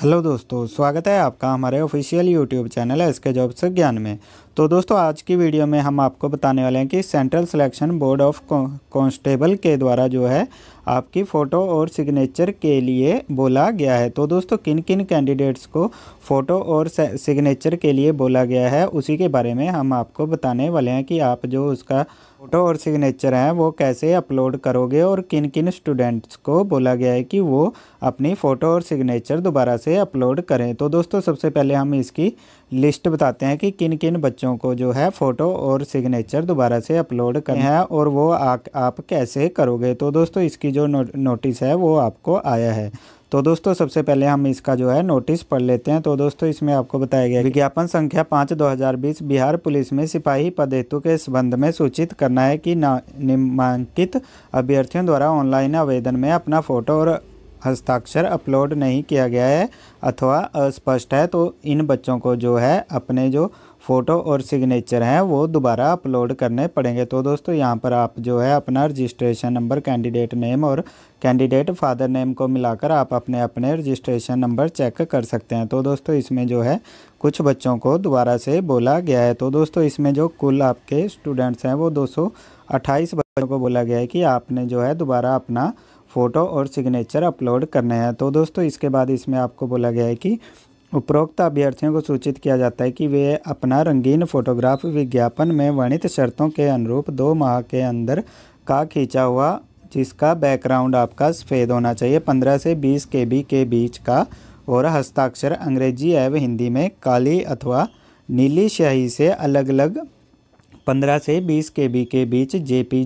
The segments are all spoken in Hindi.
हेलो दोस्तों स्वागत है आपका हमारे official YouTube channel S K jobs Gyan में तो दोस्तों आज की वीडियो में हम आपको बताने वाले हैं कि central selection board of constable के द्वारा जो है आपकी फ़ोटो और सिग्नेचर के लिए बोला गया है तो दोस्तों किन किन कैंडिडेट्स को फ़ोटो और सिग्नेचर के लिए बोला गया है उसी के बारे में हम आपको बताने वाले हैं कि आप जो उसका फ़ोटो और सिग्नेचर हैं वो कैसे अपलोड करोगे और किन किन स्टूडेंट्स को बोला गया है कि वो अपनी फ़ोटो और सिग्नेचर दोबारा से अपलोड करें तो दोस्तों सबसे पहले हम इसकी लिस्ट बताते हैं कि किन किन बच्चों को जो है फ़ोटो और सिग्नेचर दोबारा से अपलोड करना है और वो आ, आप कैसे करोगे तो दोस्तों इसकी जो नो, नोटिस है वो आपको आया है तो दोस्तों सबसे पहले हम इसका जो है नोटिस पढ़ लेते हैं तो दोस्तों इसमें आपको बताया गया विज्ञापन संख्या पाँच दो हज़ार बीस बिहार पुलिस में सिपाही पद हेतु के संबंध में सूचित करना है कि नामांकित अभ्यर्थियों द्वारा ऑनलाइन आवेदन में अपना फ़ोटो और हस्ताक्षर अपलोड नहीं किया गया है अथवा अस्पष्ट है तो इन बच्चों को जो है अपने जो फ़ोटो और सिग्नेचर हैं वो दोबारा अपलोड करने पड़ेंगे तो दोस्तों यहाँ पर आप जो है अपना रजिस्ट्रेशन नंबर कैंडिडेट नेम और कैंडिडेट फादर नेम को मिलाकर आप अपने अपने रजिस्ट्रेशन नंबर चेक कर सकते हैं तो दोस्तों इसमें जो है कुछ बच्चों को दोबारा से बोला गया है तो दोस्तों इसमें जो कुल आपके स्टूडेंट्स हैं वो दो बच्चों को बोला गया है कि आपने जो है दोबारा अपना फ़ोटो और सिग्नेचर अपलोड करने हैं तो दोस्तों इसके बाद इसमें आपको बोला गया है कि उपरोक्त अभ्यर्थियों को सूचित किया जाता है कि वे अपना रंगीन फोटोग्राफ विज्ञापन में वर्णित शर्तों के अनुरूप दो माह के अंदर का खींचा हुआ जिसका बैकग्राउंड आपका सफ़ेद होना चाहिए पंद्रह से बीस के बी के बीच का और हस्ताक्षर अंग्रेजी एवं हिंदी में काली अथवा नीली स्याही से अलग अलग 15 से 20 के बी के बीच जे जे पी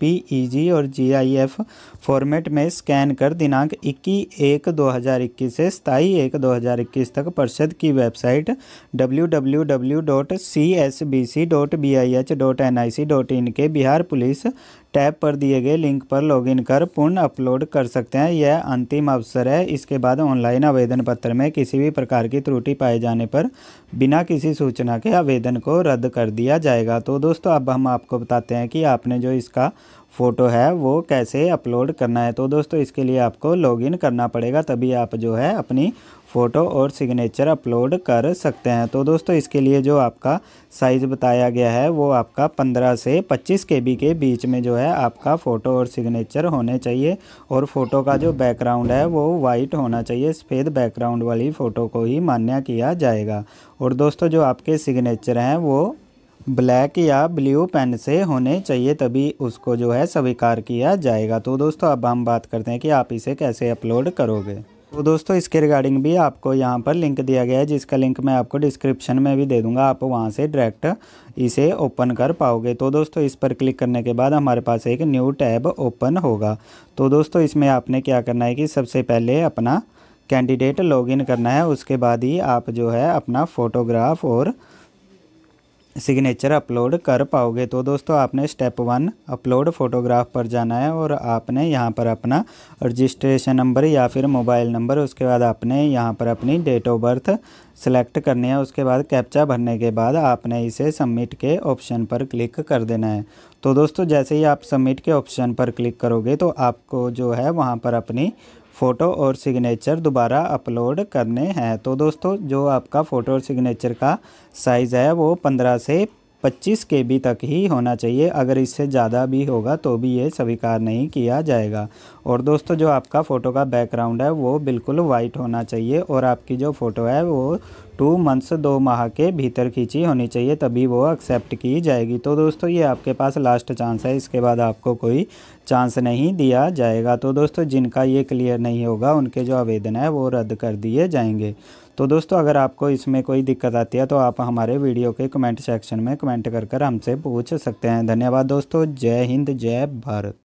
पी जी ई जी और एफ फॉर्मेट में स्कैन कर दिनांक 21 एक 2021 से सताई एक 2021 तक परिषद की वेबसाइट डब्ल्यू के बिहार पुलिस टैब पर दिए गए लिंक पर लॉगिन कर पूर्ण अपलोड कर सकते हैं यह अंतिम अवसर है इसके बाद ऑनलाइन आवेदन पत्र में किसी भी प्रकार की त्रुटि पाए जाने पर बिना किसी सूचना के आवेदन को रद्द कर दिया जाएगा तो दोस्तों अब हम आपको बताते हैं कि आपने जो इसका फ़ोटो है वो कैसे अपलोड करना है तो दोस्तों इसके लिए आपको लॉगिन करना पड़ेगा तभी आप जो है अपनी फ़ोटो और सिग्नेचर अपलोड कर सकते हैं तो दोस्तों इसके लिए जो आपका साइज़ बताया गया है वो आपका 15 से 25 के बी के बीच में जो है आपका फ़ोटो और सिग्नेचर होने चाहिए और फ़ोटो का जो बैकग्राउंड है वो वाइट होना चाहिए सफ़ेद बैकग्राउंड वाली फ़ोटो को ही मान्य किया जाएगा और दोस्तों जो आपके सिग्नेचर हैं वो ब्लैक या ब्लू पेन से होने चाहिए तभी उसको जो है स्वीकार किया जाएगा तो दोस्तों अब हम बात करते हैं कि आप इसे कैसे अपलोड करोगे तो दोस्तों इसके रिगार्डिंग भी आपको यहाँ पर लिंक दिया गया है जिसका लिंक मैं आपको डिस्क्रिप्शन में भी दे दूंगा आप वहाँ से डायरेक्ट इसे ओपन कर पाओगे तो दोस्तों इस पर क्लिक करने के बाद हमारे पास एक न्यू टैब ओपन होगा तो दोस्तों इसमें आपने क्या करना है कि सबसे पहले अपना कैंडिडेट लॉगिन करना है उसके बाद ही आप जो है अपना फ़ोटोग्राफ और सिग्नेचर अपलोड कर पाओगे तो दोस्तों आपने स्टेप वन अपलोड फोटोग्राफ पर जाना है और आपने यहाँ पर अपना रजिस्ट्रेशन नंबर या फिर मोबाइल नंबर उसके बाद आपने यहाँ पर अपनी डेट ऑफ बर्थ सेलेक्ट करनी है उसके बाद कैप्चा भरने के बाद आपने इसे सबमिट के ऑप्शन पर क्लिक कर देना है तो दोस्तों जैसे ही आप सबमिट के ऑप्शन पर क्लिक करोगे तो आपको जो है वहाँ पर अपनी फ़ोटो और सिग्नेचर दोबारा अपलोड करने हैं तो दोस्तों जो आपका फ़ोटो और सिग्नेचर का साइज़ है वो पंद्रह से 25 के बी तक ही होना चाहिए अगर इससे ज़्यादा भी होगा तो भी ये स्वीकार नहीं किया जाएगा और दोस्तों जो आपका फ़ोटो का बैकग्राउंड है वो बिल्कुल वाइट होना चाहिए और आपकी जो फ़ोटो है वो टू मंथ्स दो माह के भीतर खींची होनी चाहिए तभी वो एक्सेप्ट की जाएगी तो दोस्तों ये आपके पास लास्ट चांस है इसके बाद आपको कोई चांस नहीं दिया जाएगा तो दोस्तों जिनका ये क्लियर नहीं होगा उनके जो आवेदन है वो रद्द कर दिए जाएंगे तो दोस्तों अगर आपको इसमें कोई दिक्कत आती है तो आप हमारे वीडियो के कमेंट सेक्शन में कमेंट कर हमसे पूछ सकते हैं धन्यवाद दोस्तों जय हिंद जय भारत